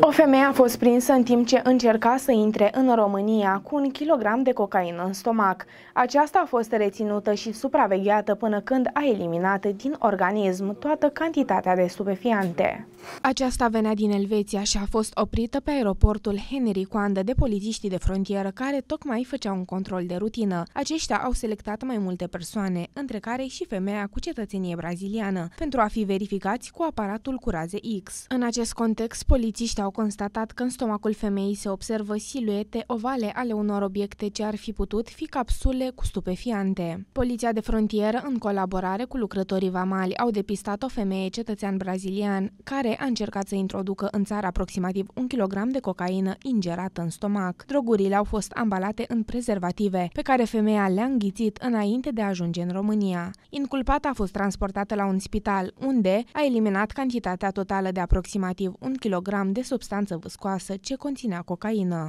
O femeie a fost prinsă în timp ce încerca să intre în România cu un kilogram de cocaină în stomac. Aceasta a fost reținută și supravegheată până când a eliminat din organism toată cantitatea de stupefiante. Aceasta venea din Elveția și a fost oprită pe aeroportul Henry Coandă de polițiștii de frontieră care tocmai făceau un control de rutină. Aceștia au selectat mai multe persoane, între care și femeia cu cetățenie braziliană, pentru a fi verificați cu aparatul cu raze X. În acest context, polițiștii au constatat că în stomacul femeii se observă siluete ovale ale unor obiecte ce ar fi putut fi capsule cu stupefiante. Poliția de frontieră, în colaborare cu lucrătorii vamali, au depistat o femeie cetățean brazilian care a încercat să introducă în țară aproximativ un kilogram de cocaină ingerată în stomac. Drogurile au fost ambalate în prezervative, pe care femeia le-a înghițit înainte de a ajunge în România. Inculpata a fost transportată la un spital, unde a eliminat cantitatea totală de aproximativ un kilogram de substanță substanță văscoasă ce conținea cocaină.